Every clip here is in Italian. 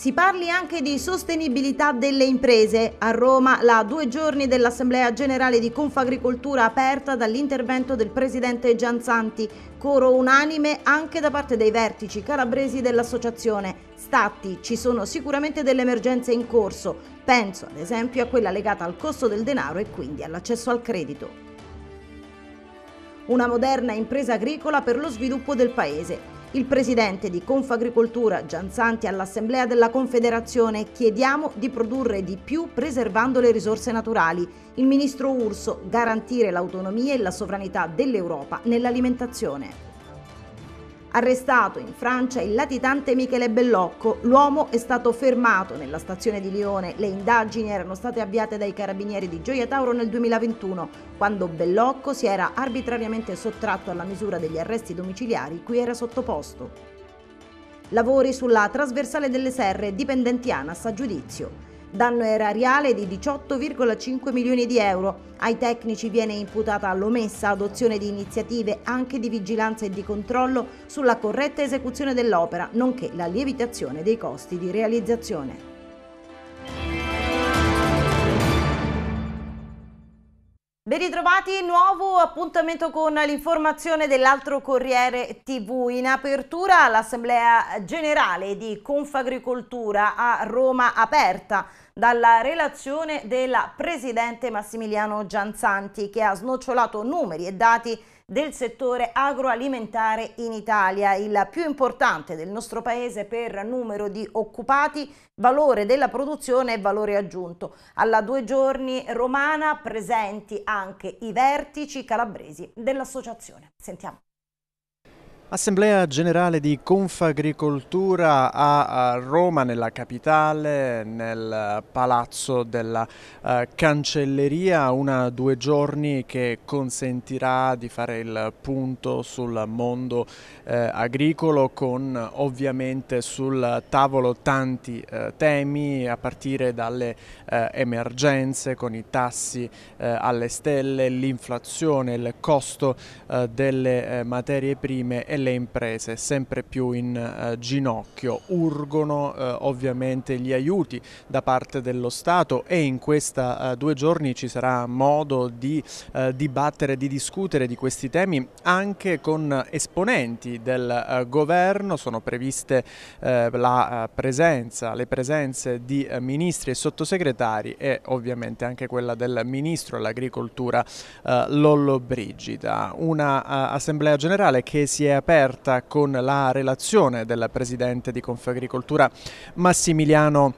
Si parli anche di sostenibilità delle imprese. A Roma la due giorni dell'Assemblea Generale di Confagricoltura aperta dall'intervento del Presidente Gianzanti, coro unanime anche da parte dei vertici calabresi dell'associazione. Statti, ci sono sicuramente delle emergenze in corso, penso ad esempio a quella legata al costo del denaro e quindi all'accesso al credito. Una moderna impresa agricola per lo sviluppo del Paese. Il presidente di Confagricoltura Gianzanti all'Assemblea della Confederazione chiediamo di produrre di più preservando le risorse naturali. Il ministro Urso garantire l'autonomia e la sovranità dell'Europa nell'alimentazione. Arrestato in Francia il latitante Michele Bellocco, l'uomo è stato fermato nella stazione di Lione. Le indagini erano state avviate dai carabinieri di Gioia Tauro nel 2021, quando Bellocco si era arbitrariamente sottratto alla misura degli arresti domiciliari cui era sottoposto. Lavori sulla trasversale delle serre dipendenti ANAS a giudizio danno erariale di 18,5 milioni di euro. Ai tecnici viene imputata l'omessa adozione di iniziative anche di vigilanza e di controllo sulla corretta esecuzione dell'opera, nonché la lievitazione dei costi di realizzazione. Ben ritrovati, nuovo appuntamento con l'informazione dell'altro Corriere TV. In apertura l'Assemblea Generale di Confagricoltura a Roma aperta dalla relazione del Presidente Massimiliano Gianzanti che ha snocciolato numeri e dati del settore agroalimentare in Italia, il più importante del nostro paese per numero di occupati, valore della produzione e valore aggiunto. Alla due giorni romana presenti anche i vertici calabresi dell'associazione. Sentiamo. Assemblea generale di Confagricoltura a Roma, nella capitale, nel palazzo della eh, Cancelleria, una due giorni che consentirà di fare il punto sul mondo eh, agricolo con ovviamente sul tavolo tanti eh, temi a partire dalle eh, emergenze con i tassi eh, alle stelle, l'inflazione, il costo delle materie prime e le imprese sempre più in eh, ginocchio, urgono eh, ovviamente gli aiuti da parte dello Stato e in questi eh, due giorni ci sarà modo di eh, dibattere, di discutere di questi temi anche con esponenti del eh, governo, sono previste eh, la presenza, le presenze di ministri e sottosegretari e ovviamente anche quella del ministro all'agricoltura Lollo Brigida. Una assemblea generale che si è aperta aperta con la relazione del presidente di Confagricoltura Massimiliano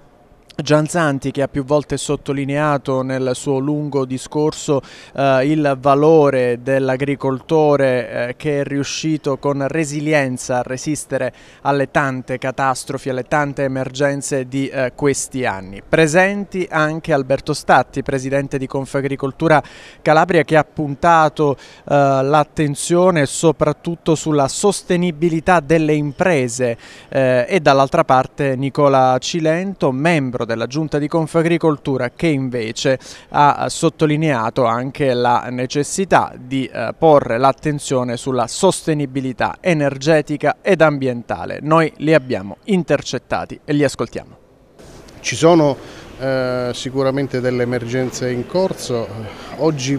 Gianzanti che ha più volte sottolineato nel suo lungo discorso eh, il valore dell'agricoltore eh, che è riuscito con resilienza a resistere alle tante catastrofi, alle tante emergenze di eh, questi anni. Presenti anche Alberto Statti, presidente di Confagricoltura Calabria che ha puntato eh, l'attenzione soprattutto sulla sostenibilità delle imprese eh, e dall'altra parte Nicola Cilento, membro lavoro della giunta di Confagricoltura che invece ha sottolineato anche la necessità di eh, porre l'attenzione sulla sostenibilità energetica ed ambientale. Noi li abbiamo intercettati e li ascoltiamo. Ci sono eh, sicuramente delle emergenze in corso, oggi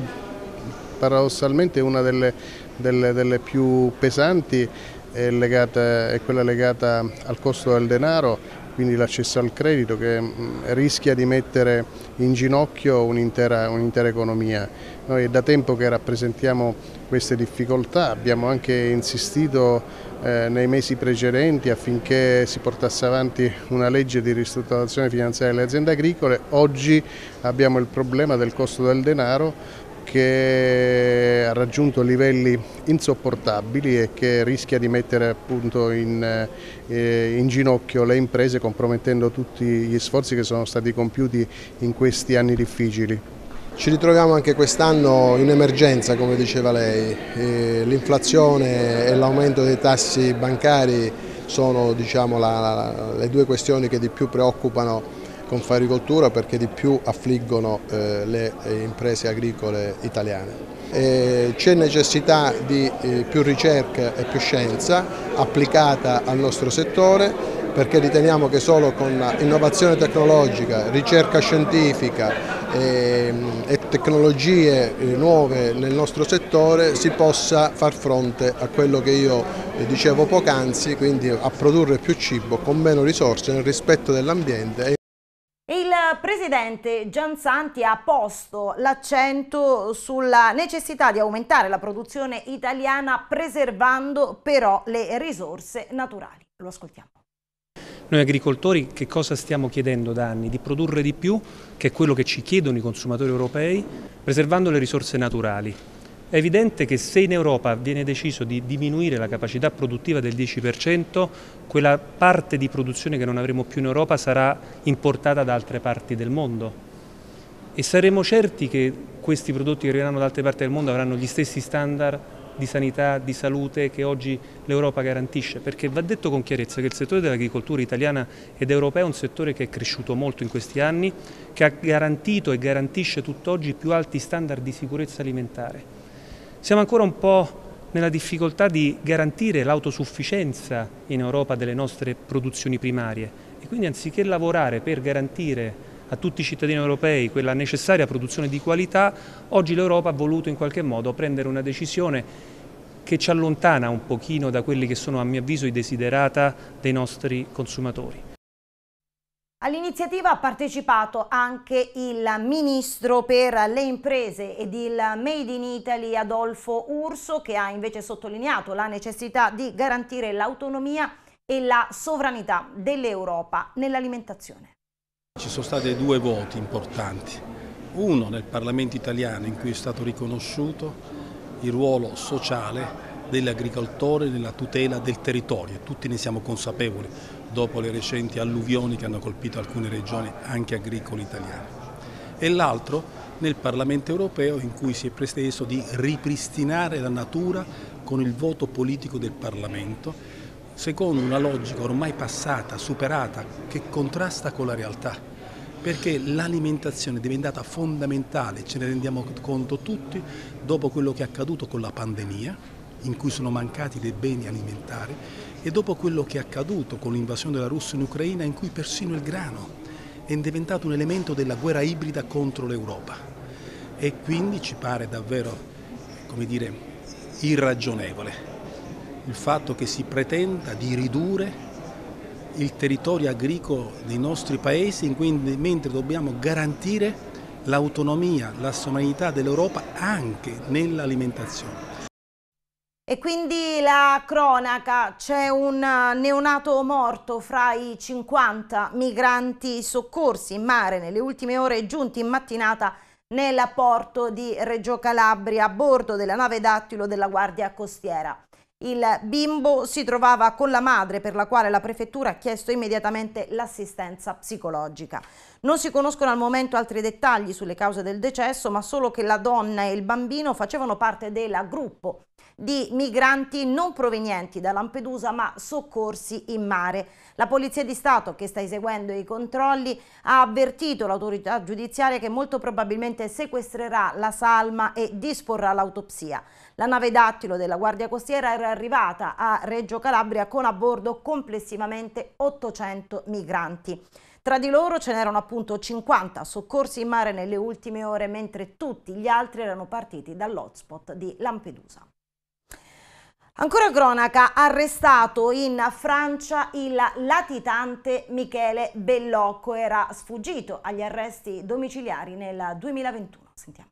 paradossalmente una delle, delle, delle più pesanti è, legata, è quella legata al costo del denaro quindi l'accesso al credito che mm, rischia di mettere in ginocchio un'intera un economia. Noi è da tempo che rappresentiamo queste difficoltà, abbiamo anche insistito eh, nei mesi precedenti affinché si portasse avanti una legge di ristrutturazione finanziaria delle aziende agricole, oggi abbiamo il problema del costo del denaro che ha raggiunto livelli insopportabili e che rischia di mettere in, eh, in, ginocchio le imprese compromettendo tutti gli sforzi che sono stati compiuti in questi anni difficili. Ci ritroviamo anche quest'anno in emergenza, come diceva lei. L'inflazione e l'aumento dei tassi bancari sono diciamo, la, la, le due questioni che di più preoccupano con perché di più affliggono eh, le eh, imprese agricole italiane. C'è necessità di eh, più ricerca e più scienza applicata al nostro settore perché riteniamo che solo con innovazione tecnologica, ricerca scientifica e, ehm, e tecnologie eh, nuove nel nostro settore si possa far fronte a quello che io eh, dicevo poc'anzi, quindi a produrre più cibo con meno risorse nel rispetto dell'ambiente presidente Giansanti ha posto l'accento sulla necessità di aumentare la produzione italiana preservando però le risorse naturali. Lo ascoltiamo. Noi agricoltori che cosa stiamo chiedendo da anni? Di produrre di più, che è quello che ci chiedono i consumatori europei, preservando le risorse naturali. È evidente che se in Europa viene deciso di diminuire la capacità produttiva del 10%, quella parte di produzione che non avremo più in Europa sarà importata da altre parti del mondo e saremo certi che questi prodotti che arriveranno da altre parti del mondo avranno gli stessi standard di sanità, di salute che oggi l'Europa garantisce, perché va detto con chiarezza che il settore dell'agricoltura italiana ed europea è un settore che è cresciuto molto in questi anni, che ha garantito e garantisce tutt'oggi più alti standard di sicurezza alimentare siamo ancora un po' nella difficoltà di garantire l'autosufficienza in Europa delle nostre produzioni primarie e quindi anziché lavorare per garantire a tutti i cittadini europei quella necessaria produzione di qualità, oggi l'Europa ha voluto in qualche modo prendere una decisione che ci allontana un pochino da quelli che sono a mio avviso i desiderata dei nostri consumatori. All'iniziativa ha partecipato anche il ministro per le imprese ed il Made in Italy Adolfo Urso che ha invece sottolineato la necessità di garantire l'autonomia e la sovranità dell'Europa nell'alimentazione. Ci sono stati due voti importanti, uno nel Parlamento italiano in cui è stato riconosciuto il ruolo sociale dell'agricoltore nella tutela del territorio, tutti ne siamo consapevoli dopo le recenti alluvioni che hanno colpito alcune regioni anche agricole italiane. E l'altro nel Parlamento europeo in cui si è presteso di ripristinare la natura con il voto politico del Parlamento secondo una logica ormai passata, superata, che contrasta con la realtà, perché l'alimentazione è diventata fondamentale, ce ne rendiamo conto tutti, dopo quello che è accaduto con la pandemia, in cui sono mancati dei beni alimentari e dopo quello che è accaduto con l'invasione della Russia in Ucraina in cui persino il grano è diventato un elemento della guerra ibrida contro l'Europa e quindi ci pare davvero, come dire, irragionevole il fatto che si pretenda di ridurre il territorio agricolo dei nostri paesi, quindi, mentre dobbiamo garantire l'autonomia, la sovranità dell'Europa anche nell'alimentazione. E quindi la cronaca, c'è un eh, neonato morto fra i 50 migranti soccorsi in mare nelle ultime ore giunti in mattinata nel porto di Reggio Calabria a bordo della nave dattilo della Guardia Costiera. Il bimbo si trovava con la madre per la quale la prefettura ha chiesto immediatamente l'assistenza psicologica. Non si conoscono al momento altri dettagli sulle cause del decesso, ma solo che la donna e il bambino facevano parte del gruppo di migranti non provenienti da Lampedusa ma soccorsi in mare. La Polizia di Stato che sta eseguendo i controlli ha avvertito l'autorità giudiziaria che molto probabilmente sequestrerà la salma e disporrà l'autopsia. La nave dattilo della Guardia Costiera era arrivata a Reggio Calabria con a bordo complessivamente 800 migranti. Tra di loro ce n'erano appunto 50 soccorsi in mare nelle ultime ore, mentre tutti gli altri erano partiti dall'hotspot di Lampedusa. Ancora cronaca, arrestato in Francia il latitante Michele Bellocco, era sfuggito agli arresti domiciliari nel 2021. Sentiamo.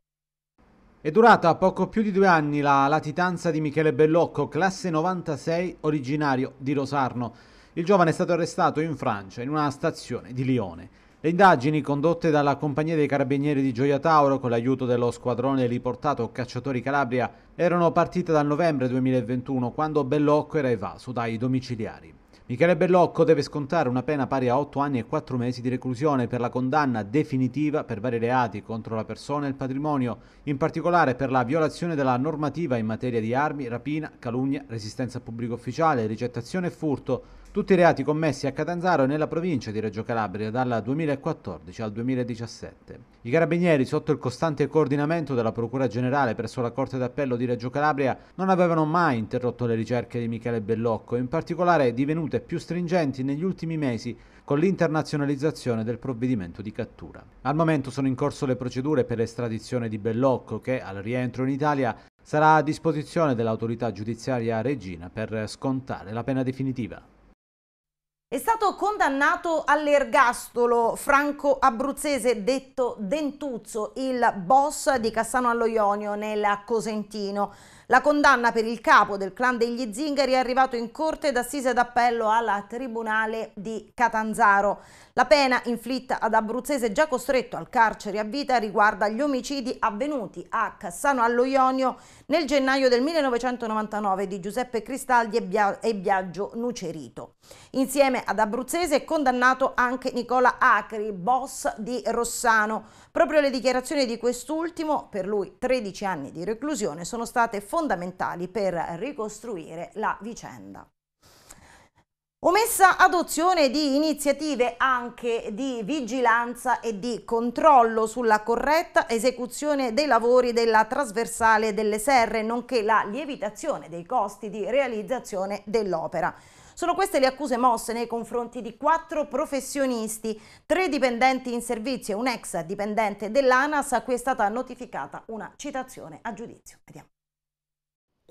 È durata poco più di due anni la latitanza di Michele Bellocco, classe 96, originario di Rosarno. Il giovane è stato arrestato in Francia, in una stazione di Lione. Le indagini condotte dalla Compagnia dei Carabinieri di Gioia Tauro con l'aiuto dello squadrone riportato Cacciatori Calabria erano partite dal novembre 2021 quando Bellocco era evaso dai domiciliari. Michele Bellocco deve scontare una pena pari a 8 anni e 4 mesi di reclusione per la condanna definitiva per vari reati contro la persona e il patrimonio, in particolare per la violazione della normativa in materia di armi, rapina, calunnia, resistenza a pubblico ufficiale, ricettazione e furto, tutti i reati commessi a Catanzaro e nella provincia di Reggio Calabria dal 2014 al 2017. I carabinieri, sotto il costante coordinamento della Procura Generale presso la Corte d'Appello di Reggio Calabria, non avevano mai interrotto le ricerche di Michele Bellocco, in particolare divenute più stringenti negli ultimi mesi con l'internazionalizzazione del provvedimento di cattura. Al momento sono in corso le procedure per l'estradizione di Bellocco che, al rientro in Italia, sarà a disposizione dell'autorità giudiziaria Regina per scontare la pena definitiva. È stato condannato all'ergastolo Franco Abruzzese, detto Dentuzzo, il boss di Cassano allo Ionio nel Cosentino. La condanna per il capo del clan degli Zingari è arrivato in corte d'assise d'appello alla Tribunale di Catanzaro. La pena inflitta ad Abruzzese già costretto al carcere a vita riguarda gli omicidi avvenuti a Cassano allo Ionio nel gennaio del 1999 di Giuseppe Cristaldi e, e Biagio Nucerito. Insieme ad Abruzzese è condannato anche Nicola Acri, boss di Rossano, Proprio le dichiarazioni di quest'ultimo, per lui 13 anni di reclusione, sono state fondamentali per ricostruire la vicenda. Omessa adozione di iniziative anche di vigilanza e di controllo sulla corretta esecuzione dei lavori della trasversale delle serre, nonché la lievitazione dei costi di realizzazione dell'opera. Sono queste le accuse mosse nei confronti di quattro professionisti, tre dipendenti in servizio e un ex dipendente dell'ANAS a cui è stata notificata una citazione a giudizio. Vediamo.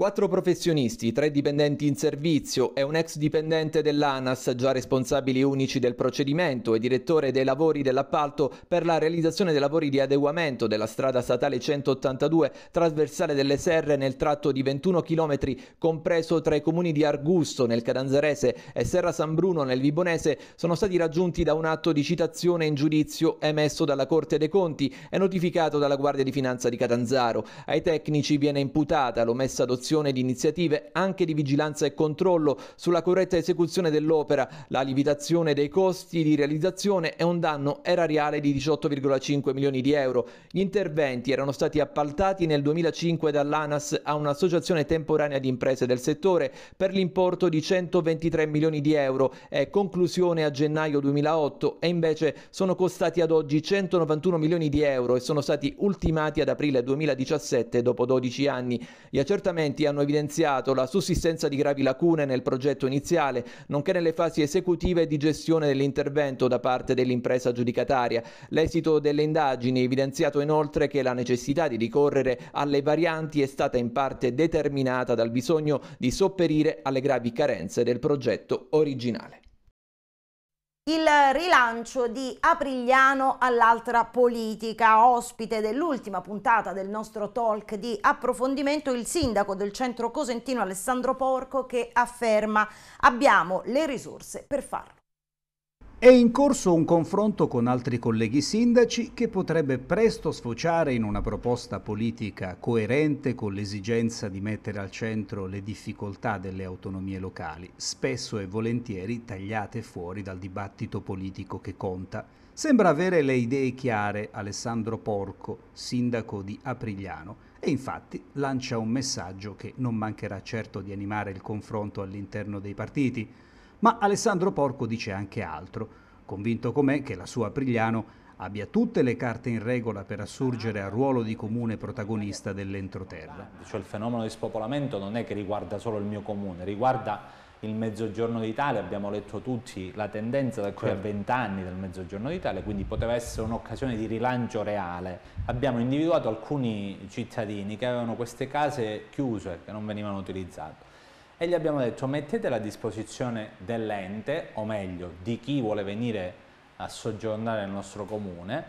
Quattro professionisti, tre dipendenti in servizio e un ex dipendente dell'ANAS, già responsabili unici del procedimento e direttore dei lavori dell'appalto per la realizzazione dei lavori di adeguamento della strada statale 182 trasversale delle Serre nel tratto di 21 km compreso tra i comuni di Argusto nel Cadanzarese e Serra San Bruno nel Vibonese, sono stati raggiunti da un atto di citazione in giudizio emesso dalla Corte dei Conti e notificato dalla Guardia di Finanza di Catanzaro. Ai tecnici viene imputata l'omessa adozione l'adozione di iniziative anche di vigilanza e controllo sulla corretta esecuzione dell'opera. La lievitazione dei costi di realizzazione è un danno erariale di 18,5 milioni di euro. Gli interventi erano stati appaltati nel 2005 dall'ANAS a un'associazione temporanea di imprese del settore per l'importo di 123 milioni di euro e conclusione a gennaio 2008 e invece sono costati ad oggi 191 milioni di euro e sono stati ultimati ad aprile 2017 dopo 12 anni. Gli accertamenti Documenti hanno evidenziato la sussistenza di gravi lacune nel progetto iniziale, nonché nelle fasi esecutive di gestione dell'intervento da parte dell'impresa giudicataria. L'esito delle indagini ha evidenziato inoltre che la necessità di ricorrere alle varianti è stata in parte determinata dal bisogno di sopperire alle gravi carenze del progetto originale il rilancio di Aprigliano all'altra politica. Ospite dell'ultima puntata del nostro talk di approfondimento il sindaco del centro cosentino Alessandro Porco che afferma abbiamo le risorse per farlo. È in corso un confronto con altri colleghi sindaci che potrebbe presto sfociare in una proposta politica coerente con l'esigenza di mettere al centro le difficoltà delle autonomie locali, spesso e volentieri tagliate fuori dal dibattito politico che conta. Sembra avere le idee chiare Alessandro Porco, sindaco di Aprigliano, e infatti lancia un messaggio che non mancherà certo di animare il confronto all'interno dei partiti ma Alessandro Porco dice anche altro, convinto com'è che la sua Prigliano abbia tutte le carte in regola per assurgere al ruolo di comune protagonista dell'entroterra. Cioè il fenomeno di spopolamento non è che riguarda solo il mio comune, riguarda il mezzogiorno d'Italia, abbiamo letto tutti la tendenza da qui certo. a vent'anni del mezzogiorno d'Italia, quindi poteva essere un'occasione di rilancio reale. Abbiamo individuato alcuni cittadini che avevano queste case chiuse, che non venivano utilizzate e gli abbiamo detto mettetela a disposizione dell'ente, o meglio di chi vuole venire a soggiornare nel nostro comune,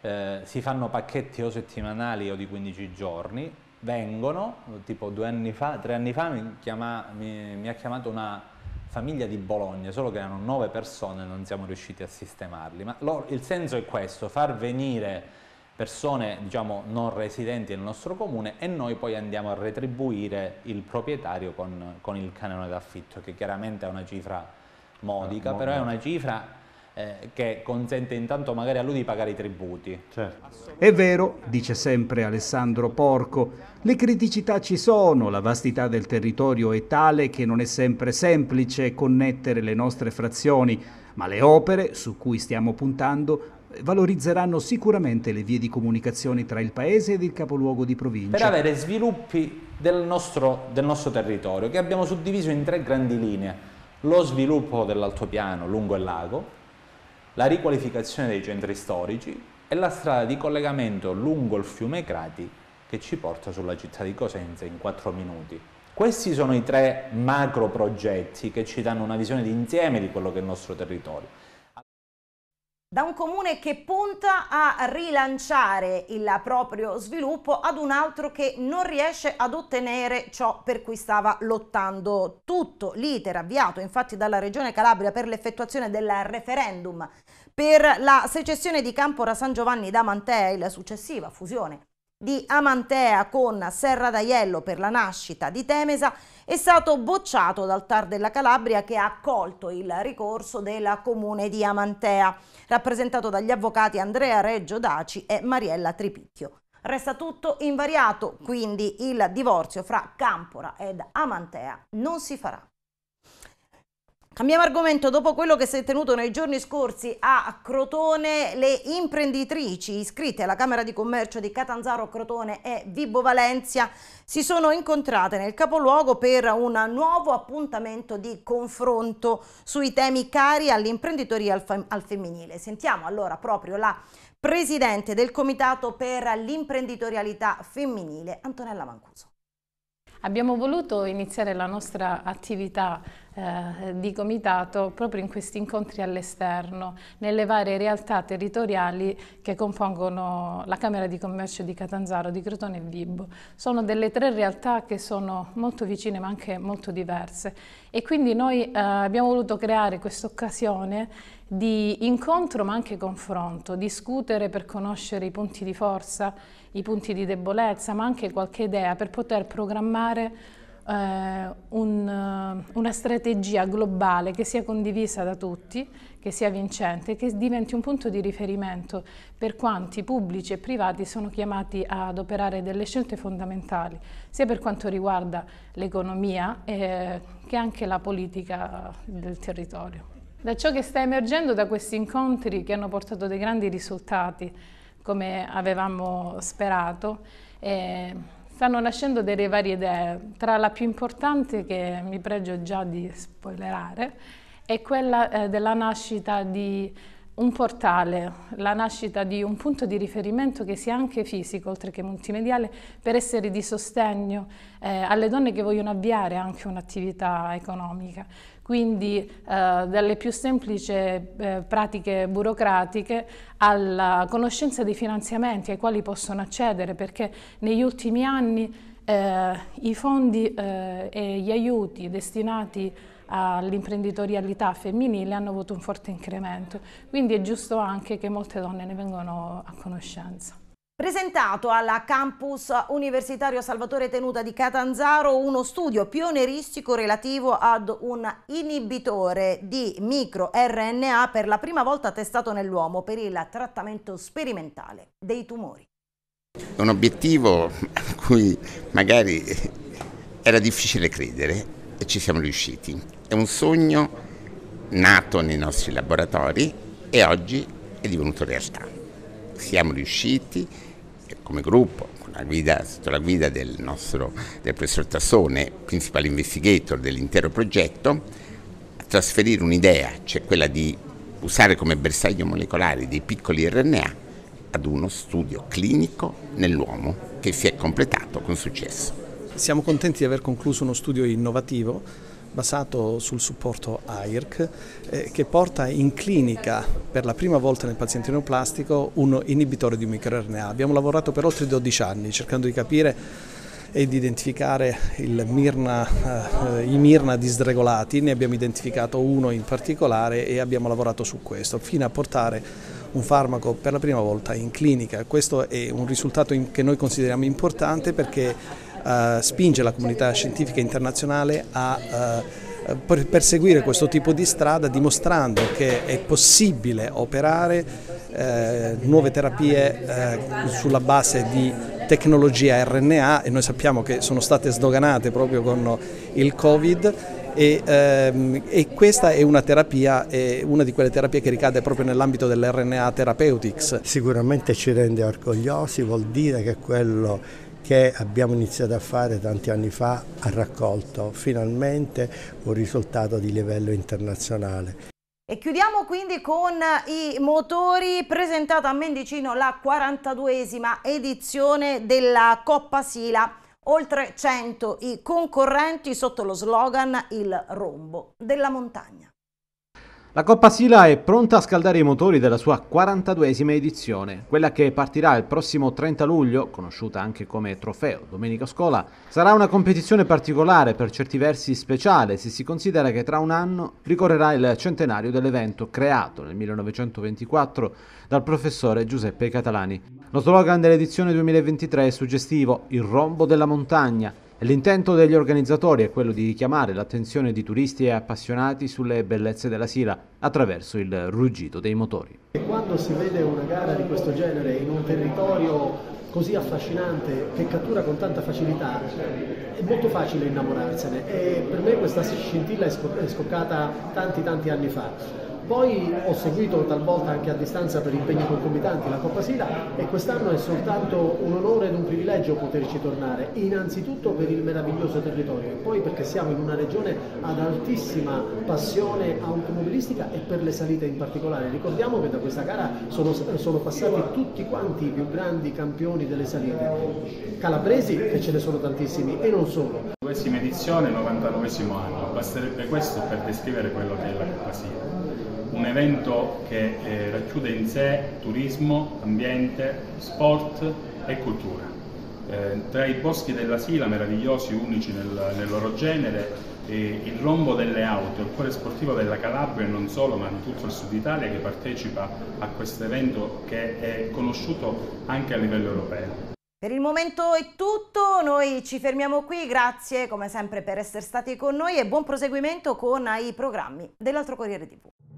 eh, si fanno pacchetti o settimanali o di 15 giorni, vengono, tipo due anni fa, tre anni fa mi, chiama, mi, mi ha chiamato una famiglia di Bologna, solo che erano nove persone e non siamo riusciti a sistemarli, ma loro, il senso è questo, far venire persone diciamo, non residenti nel nostro comune e noi poi andiamo a retribuire il proprietario con, con il canone d'affitto che chiaramente è una cifra modica, eh, però è una cifra eh, che consente intanto magari a lui di pagare i tributi. Certo. È vero, dice sempre Alessandro Porco, le criticità ci sono, la vastità del territorio è tale che non è sempre semplice connettere le nostre frazioni, ma le opere su cui stiamo puntando valorizzeranno sicuramente le vie di comunicazione tra il paese ed il capoluogo di provincia. Per avere sviluppi del nostro, del nostro territorio, che abbiamo suddiviso in tre grandi linee. Lo sviluppo dell'altopiano lungo il lago, la riqualificazione dei centri storici e la strada di collegamento lungo il fiume Crati che ci porta sulla città di Cosenza in quattro minuti. Questi sono i tre macro progetti che ci danno una visione d'insieme di quello che è il nostro territorio da un comune che punta a rilanciare il proprio sviluppo ad un altro che non riesce ad ottenere ciò per cui stava lottando. Tutto l'iter avviato infatti dalla Regione Calabria per l'effettuazione del referendum per la secessione di Campora San Giovanni da Mantea e la successiva fusione di Amantea con Serra d'Aiello per la nascita di Temesa è stato bocciato dal TAR della Calabria che ha accolto il ricorso della comune di Amantea, rappresentato dagli avvocati Andrea Reggio Daci e Mariella Tripicchio. Resta tutto invariato, quindi il divorzio fra Campora ed Amantea non si farà. Cambiamo argomento dopo quello che si è tenuto nei giorni scorsi a Crotone, le imprenditrici iscritte alla Camera di Commercio di Catanzaro Crotone e Vibo Valencia si sono incontrate nel capoluogo per un nuovo appuntamento di confronto sui temi cari all'imprenditoria al, femminile. Sentiamo allora proprio la Presidente del Comitato per l'imprenditorialità femminile, Antonella Mancuso. Abbiamo voluto iniziare la nostra attività eh, di comitato proprio in questi incontri all'esterno, nelle varie realtà territoriali che compongono la Camera di Commercio di Catanzaro, di Crotone e Vibbo. Sono delle tre realtà che sono molto vicine ma anche molto diverse e quindi noi eh, abbiamo voluto creare questa occasione di incontro ma anche confronto, discutere per conoscere i punti di forza, i punti di debolezza, ma anche qualche idea per poter programmare eh, un, eh, una strategia globale che sia condivisa da tutti, che sia vincente, che diventi un punto di riferimento per quanti pubblici e privati sono chiamati ad operare delle scelte fondamentali, sia per quanto riguarda l'economia eh, che anche la politica del territorio da ciò che sta emergendo da questi incontri che hanno portato dei grandi risultati, come avevamo sperato, eh, stanno nascendo delle varie idee, tra la più importante che mi pregio già di spoilerare, è quella eh, della nascita di un portale, la nascita di un punto di riferimento che sia anche fisico, oltre che multimediale, per essere di sostegno eh, alle donne che vogliono avviare anche un'attività economica. Quindi eh, dalle più semplici eh, pratiche burocratiche alla conoscenza dei finanziamenti ai quali possono accedere, perché negli ultimi anni eh, i fondi eh, e gli aiuti destinati a all'imprenditorialità femminile hanno avuto un forte incremento, quindi è giusto anche che molte donne ne vengano a conoscenza. Presentato alla campus universitario Salvatore Tenuta di Catanzaro uno studio pioneristico relativo ad un inibitore di microRNA per la prima volta testato nell'uomo per il trattamento sperimentale dei tumori. Un obiettivo a cui magari era difficile credere e ci siamo riusciti. È un sogno nato nei nostri laboratori e oggi è divenuto realtà. Siamo riusciti come gruppo, la guida, sotto la guida del, nostro, del professor Tassone, principale investigator dell'intero progetto, a trasferire un'idea, cioè quella di usare come bersaglio molecolare dei piccoli RNA, ad uno studio clinico nell'uomo che si è completato con successo. Siamo contenti di aver concluso uno studio innovativo basato sul supporto AIRC eh, che porta in clinica per la prima volta nel paziente neoplastico un inibitore di microRNA. Abbiamo lavorato per oltre 12 anni cercando di capire e di identificare Mirna, eh, i Mirna disregolati, ne abbiamo identificato uno in particolare e abbiamo lavorato su questo fino a portare un farmaco per la prima volta in clinica. Questo è un risultato che noi consideriamo importante perché eh, spinge la comunità scientifica internazionale a eh, perseguire questo tipo di strada dimostrando che è possibile operare eh, nuove terapie sulla base di tecnologia RNA e noi sappiamo che sono state sdoganate proprio con il Covid e, ehm, e, questa è una terapia, è una di quelle terapie che ricade proprio nell'ambito dell'RNA Therapeutics. Sicuramente ci rende orgogliosi, vuol dire che quello che abbiamo iniziato a fare tanti anni fa ha raccolto finalmente un risultato di livello internazionale. E chiudiamo quindi con i motori presentata a Mendicino la 42esima edizione della Coppa Sila. Oltre 100 i concorrenti sotto lo slogan Il rombo della montagna. La Coppa Sila è pronta a scaldare i motori della sua 42esima edizione. Quella che partirà il prossimo 30 luglio, conosciuta anche come trofeo Domenico Scola, sarà una competizione particolare, per certi versi speciale, se si considera che tra un anno ricorrerà il centenario dell'evento creato nel 1924 dal professore Giuseppe Catalani. Lo slogan dell'edizione 2023 è suggestivo, il rombo della montagna, L'intento degli organizzatori è quello di richiamare l'attenzione di turisti e appassionati sulle bellezze della Sila attraverso il ruggito dei motori. E quando si vede una gara di questo genere in un territorio così affascinante che cattura con tanta facilità, è molto facile innamorarsene e per me questa scintilla è scoccata tanti tanti anni fa. Poi ho seguito talvolta anche a distanza per impegni concomitanti la Coppa Sila e quest'anno è soltanto un onore ed un privilegio poterci tornare, innanzitutto per il meraviglioso territorio e poi perché siamo in una regione ad altissima passione automobilistica e per le salite in particolare. Ricordiamo che da questa gara sono, sono passati tutti quanti i più grandi campioni delle salite, calabresi e ce ne sono tantissimi e non solo. Novesima edizione, 99 anno, basterebbe questo per descrivere quello che è la Coppa Sila un evento che eh, racchiude in sé turismo, ambiente, sport e cultura. Eh, tra i boschi della Sila, meravigliosi, unici nel, nel loro genere, il rombo delle auto, il cuore sportivo della Calabria e non solo, ma di tutto il sud Italia che partecipa a questo evento che è conosciuto anche a livello europeo. Per il momento è tutto, noi ci fermiamo qui, grazie come sempre per essere stati con noi e buon proseguimento con i programmi dell'altro Corriere TV.